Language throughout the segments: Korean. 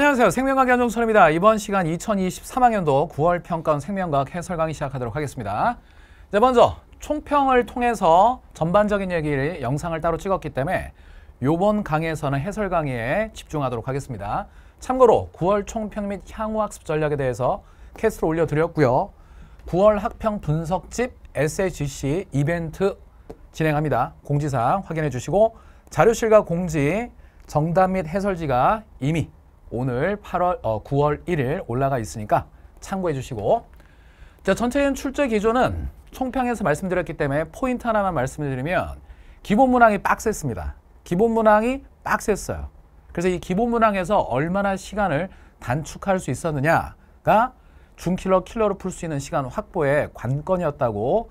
안녕하세요. 생명과학 연정철입니다. 이번 시간 2023학년도 9월 평가원 생명과학 해설 강의 시작하도록 하겠습니다. 네, 먼저 총평을 통해서 전반적인 얘기를 영상을 따로 찍었기 때문에 요번 강의에서는 해설 강의에 집중하도록 하겠습니다. 참고로 9월 총평 및 향후 학습 전략에 대해서 캐스트로 올려드렸고요. 9월 학평 분석집 SHC 이벤트 진행합니다. 공지사항 확인해 주시고 자료실과 공지, 정답 및 해설지가 이미 오늘 8월, 어, 9월 1일 올라가 있으니까 참고해 주시고 자, 전체 출제 기준은 총평에서 말씀드렸기 때문에 포인트 하나만 말씀드리면 기본 문항이 빡셌습니다. 기본 문항이 빡셌어요. 그래서 이 기본 문항에서 얼마나 시간을 단축할 수 있었느냐가 중킬러 킬러로 풀 수 있는 시간 확보의 관건이었다고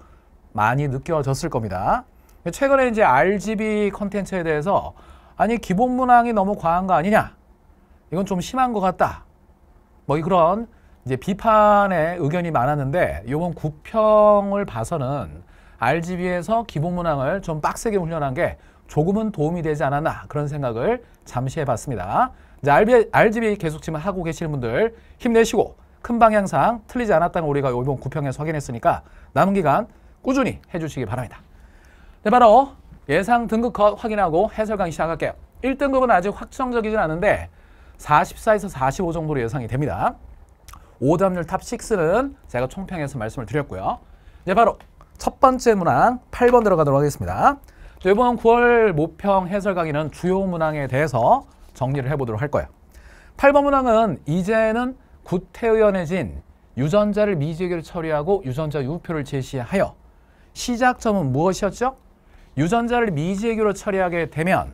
많이 느껴졌을 겁니다. 최근에 이제 RGB 컨텐츠에 대해서 아니 기본 문항이 너무 과한 거 아니냐 이건 좀 심한 것 같다. 뭐 그런 이제 비판의 의견이 많았는데 이번 구평을 봐서는 RGB에서 기본 문항을 좀 빡세게 훈련한 게 조금은 도움이 되지 않았나 그런 생각을 잠시 해봤습니다. 이제 RGB, 계속 지금 하고 계시는 분들 힘내시고 큰 방향상 틀리지 않았다는 우리가 이번 구평에서 확인했으니까 남은 기간 꾸준히 해주시기 바랍니다. 네, 바로 예상 등급 컷 확인하고 해설 강의 시작할게요. 1등급은 아직 확정적이진 않은데 44에서 45 정도로 예상이 됩니다. 오답률 탑6는 제가 총평에서 말씀을 드렸고요. 이제 바로 첫 번째 문항 8번 들어가도록 하겠습니다. 이번 9월 모평 해설 강의는 주요 문항에 대해서 정리를 해보도록 할 거예요. 8번 문항은 이제는 구태의연해진 유전자를 미지의로 처리하고 유전자 유표를 제시하여 시작점은 무엇이었죠? 유전자를 미지의로 처리하게 되면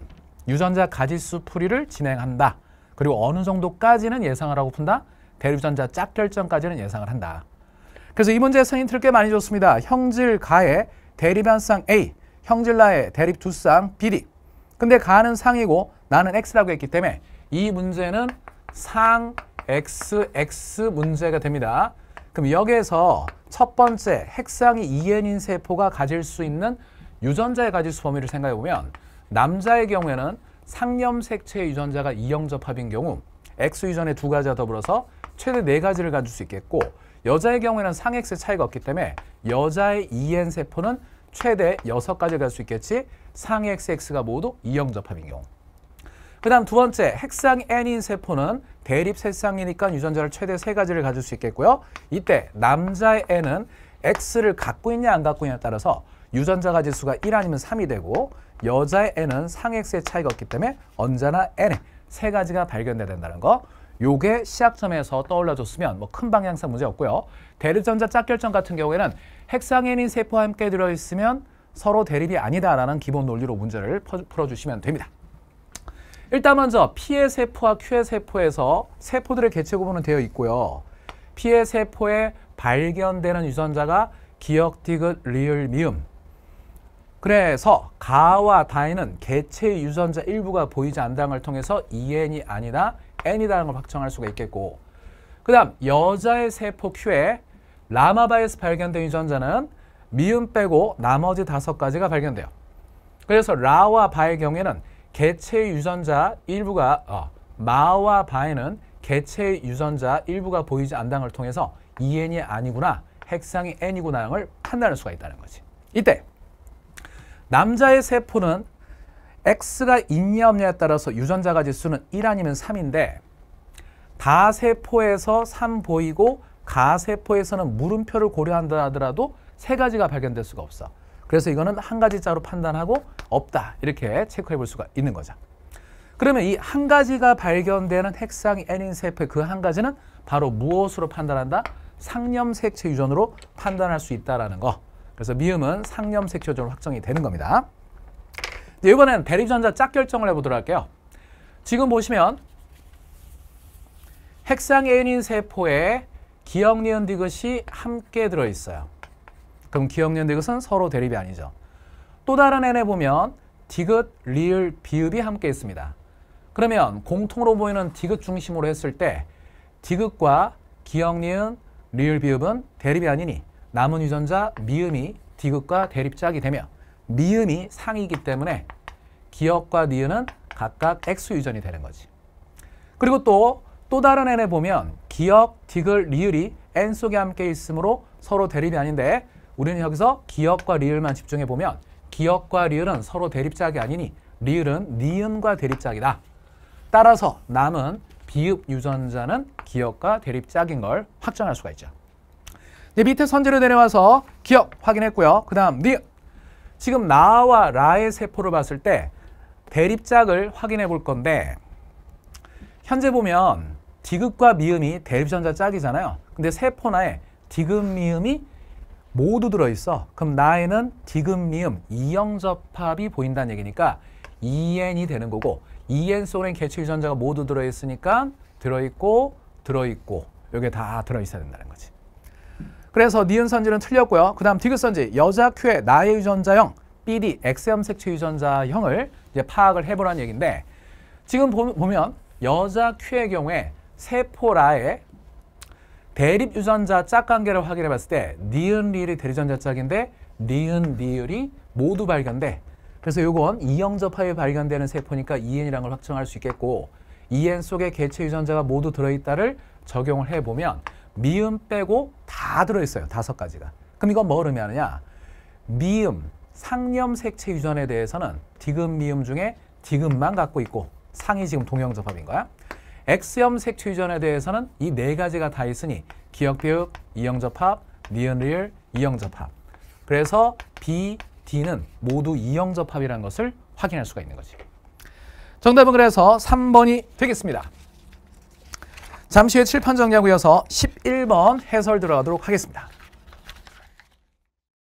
유전자 가짓수 풀이를 진행한다. 그리고 어느 정도까지는 예상을 하고 푼다. 대리전자 짝결정까지는 예상을 한다. 그래서 이 문제에서 힌트를 꽤 많이 줬습니다. 형질 가의 대립 한쌍 A, 형질 나의 대립 두 쌍 BD. 근데 가는 상이고 나는 X라고 했기 때문에 이 문제는 상 X, X 문제가 됩니다. 그럼 여기에서 첫 번째 핵상이 2N인 세포가 가질 수 있는 유전자의 가질 수 범위를 생각해보면 남자의 경우에는 상염색체 유전자가 이형접합인 경우 X 유전의 두 가지가 더불어서 최대 네 가지를 가질 수 있겠고 여자의 경우에는 상엑스 차이가 없기 때문에 여자의 EN 세포는 최대 여섯 가지 를갈수 있겠지 상XX가 모두 이형접합인 경우 그 다음 두 번째 핵상 N인 세포는 대립세상이니까 유전자를 최대 세 가지를 가질 수 있겠고요 이때 남자의 N은 X를 갖고 있냐 안 갖고 있냐에 따라서 유전자 가지수가 1 아니면 3이 되고 여자의 n은 상X의 액 차이가 없기 때문에 언제나 n의 세 가지가 발견돼야 된다는 거. 요게 시작점에서 떠올려줬으면 뭐 큰 방향상 문제 없고요. 대립전자 짝결정 같은 경우에는 핵상에닌 세포와 함께 들어있으면 서로 대립이 아니다라는 기본 논리로 문제를 풀어주시면 됩니다. 일단 먼저 P의 세포와 Q의 세포에서 세포들의 개체 구분은 되어 있고요. P의 세포에 발견되는 유전자가 기억, 디귿, 리을, 미음 그래서 가와 다에는 개체 유전자 일부가 보이지 않다는 걸 통해서 EN이 아니다 N이라는 걸 확정할 수가 있겠고 그 다음 여자의 세포 Q에 라마바에서 발견된 유전자는 미음 빼고 나머지 다섯 가지가 발견돼요. 그래서 라와 바의 경우에는 개체 유전자 일부가 어, 마와 바에는 개체 유전자 일부가 보이지 않는걸 통해서 EN이 아니구나 핵상이 n 이구나을 판단할 수가 있다는 거지. 이때 남자의 세포는 X가 있냐 없냐에 따라서 유전자가 지수는 1 아니면 3인데 다세포에서 3 보이고 가세포에서는 물음표를 고려한다 하더라도 세 가지가 발견될 수가 없어. 그래서 이거는 한 가지 자로 판단하고 없다 이렇게 체크해 볼 수가 있는 거죠. 그러면 이 한 가지가 발견되는 핵상이 N인 세포의 그 한 가지는 바로 무엇으로 판단한다? 상염색체 유전으로 판단할 수 있다는 라 거. 그래서 미음은 상염색효전 확정이 되는 겁니다. 이번엔 대립전자 짝 결정을 해보도록 할게요. 지금 보시면 핵상에인 세포에 기억니은 디귿이 함께 들어있어요. 그럼 기억니은 디귿은 서로 대립이 아니죠. 또 다른 N에 보면 디귿, 리을, 비읍이 함께 있습니다. 그러면 공통으로 보이는 디귿 중심으로 했을 때 디귿과 기억니은, 리을, 비읍은 대립이 아니니 남은 유전자 미음이 디귿과대립작이 되며 미음이 상이기 때문에 기억과 니은은 각각 X유전이 되는 거지. 그리고 또 또 다른 N에 보면 기억, 디귿, 리을이 N 속에 함께 있으므로 서로 대립이 아닌데 우리는 여기서 기억과 리을만 집중해 보면 기억과 리을은 서로 대립작이 아니니 리을은 니은과 대립작이다 따라서 남은 비읍 유전자는 기억과 대립작인걸 확정할 수가 있죠. 이제 네, 밑에 선제로 내려와서 기억 확인했고요. 그 다음 니 지금 나와 라의 세포를 봤을 때 대립작을 확인해 볼 건데 현재 보면 디귿과 미음이 대립전자 짝이잖아요. 근데 세포나에 디귿 미음이 모두 들어있어. 그럼 나에는 디귿 미음 이형접합이 보인다는 얘기니까 EN이 되는 거고 EN 속엔 개체 유전자가 모두 들어있으니까 들어있고 들어있고 이게 다 들어있어야 된다는 거지. 그래서 니은 선지는 틀렸고요. 그 다음 디귿 선지 여자 큐의 나의 유전자형 BD X염색체 유전자형을 이제 파악을 해보라는 얘기인데 지금 보, 보면 여자 큐의 경우에 세포라의 대립 유전자 짝관계를 확인해 봤을 때 니은 리을이 대리전자 짝인데 니은 리을이 모두 발견돼 그래서 요건 이형접합이 발견되는 세포니까 EN이라는 걸 확정할 수 있겠고 EN 속에 개체 유전자가 모두 들어있다를 적용을 해보면 미음 빼고 다 들어있어요. 다섯 가지가. 그럼 이건 뭐 의미하느냐? 미음, 상념색채 유전에 대해서는 디귿 미음 중에 디귿만 갖고 있고 상이 지금 동형접합인 거야. 엑스염 색채 유전에 대해서는 이 네 가지가 다 있으니 기억비읍 이형접합, 니은리을, 이형접합. 그래서 B, D는 모두 이형접합이라는 것을 확인할 수가 있는 거지. 정답은 그래서 3번이 되겠습니다. 잠시 후에 칠판 정리하고 이어서 11번 해설 들어가도록 하겠습니다.